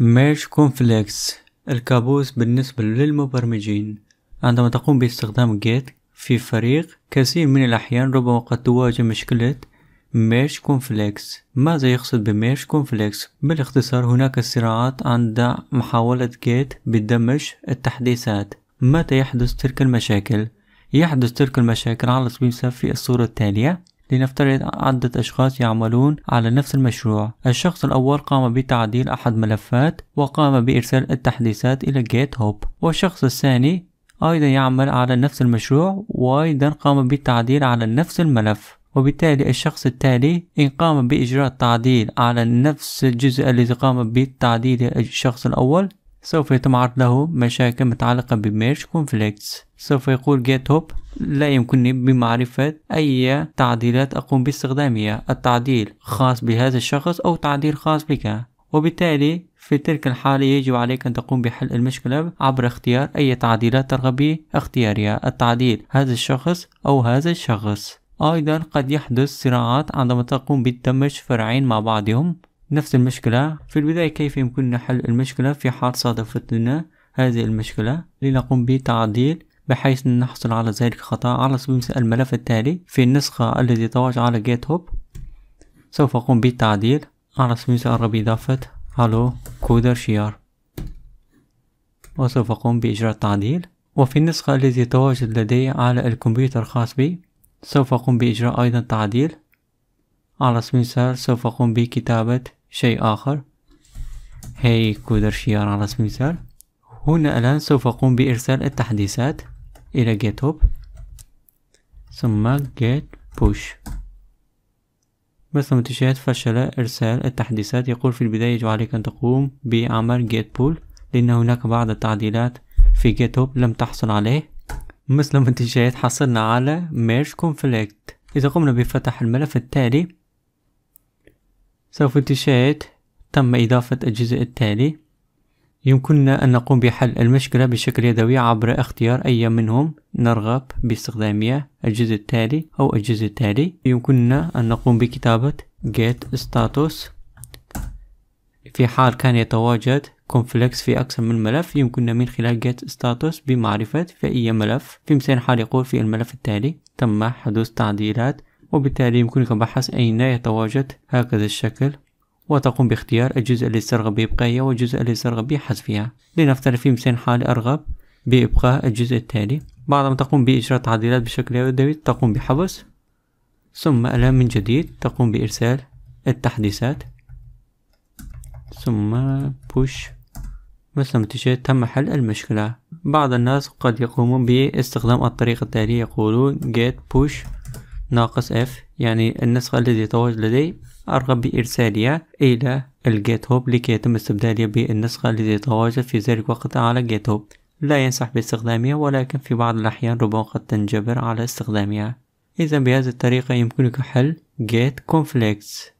ميرج كونفليكس الكابوس بالنسبة للمبرمجين عندما تقوم باستخدام جيت في فريق كثير من الأحيان ربما قد تواجه مشكلة ميرج كونفليكس ماذا يقصد بميرج كونفليكس؟ بالاختصار هناك صراعات عند محاولة جيت بدمج التحديثات متى يحدث تلك المشاكل؟ يحدث تلك المشاكل على سبيل المثال في الصورة التالية لنفترض عدة أشخاص يعملون على نفس المشروع الشخص الأول قام بتعديل أحد ملفات وقام بإرسال التحديثات إلى جيت هوب والشخص الثاني أيضا يعمل على نفس المشروع وأيضا قام بالتعديل على نفس الملف وبالتالي الشخص التالي إن قام بإجراء التعديل على نفس الجزء الذي قام بالتعديل الشخص الأول سوف يتم عرض له مشاكل متعلقة بميرج كونفليكتس سوف يقول جيت هوب لا يمكنني بمعرفة أي تعديلات أقوم باستخدامها التعديل خاص بهذا الشخص أو تعديل خاص بك وبالتالي في تلك الحالة يجب عليك أن تقوم بحل المشكلة عبر اختيار أي تعديلات ترغب باختيارها التعديل هذا الشخص أو هذا الشخص أيضا قد يحدث صراعات عندما تقوم بدمج فرعين مع بعضهم نفس المشكلة في البداية كيف يمكننا حل المشكلة في حال صادفتنا هذه المشكلة لنقوم بتعديل بحيث نحصل على ذلك الخطأ على سبيل المثال الملف التالي في النسخة التي تواجد على جيت هوب سوف أقوم بالتعديل على سبيل المثال أرغب إضافة هالو كودر شيار وسوف أقوم بإجراء التعديل وفي النسخة التي تواجد لدي على الكمبيوتر الخاص بي سوف أقوم بإجراء أيضا تعديل على سبيل المثال سوف أقوم بكتابة شيء آخر هاي كودر شيار على سبيل المثال هنا الآن سوف أقوم بإرسال التحديثات إلى جيت هوب ثم بوش مثل ما تشاهد فشل إرسال التحديثات يقول في البداية يجب عليك أن تقوم بعمل جيت بول لأن هناك بعض التعديلات في جيت هوب لم تحصل عليه مثل تشاهد حصلنا على ميرج كونفليكت إذا قمنا بفتح الملف التالي سوف تشاهد تم إضافة الجزء التالي يمكننا أن نقوم بحل المشكلة بشكل يدوي عبر اختيار أي منهم نرغب باستخدامه الجزء التالي أو الجزء التالي يمكننا أن نقوم بكتابة get status في حال كان يتواجد كونفليكس في أكثر من ملف يمكننا من خلال get status بمعرفة في أي ملف في مثال حال يقول في الملف التالي تم حدوث تعديلات وبالتالي يمكنك بحث أين يتواجد هكذا الشكل وتقوم باختيار الجزء الذي ترغب بإبقائه والجزء الذي ترغب بحذفها لنفترض في مثال حال أرغب بإبقاء الجزء التالي بعدما تقوم بإجراء تعديلات بشكل يدوي تقوم بحبس ثم الآن من جديد تقوم بإرسال التحديثات ثم بوش مثل ما تشاهد تم حل المشكلة بعض الناس قد يقومون باستخدام الطريقة التالية يقولون get push ناقص f يعني النسخة التي تتواجد لدي أرغب بإرسالها إلى الجيت هوب لكي يتم استبدالها بالنسخة التي تتواجد في ذلك الوقت على جيت هوب لا ينصح باستخدامها ولكن في بعض الأحيان ربما قد تنجبر على استخدامها إذا بهذه الطريقة يمكنك حل جيت كونفليكتس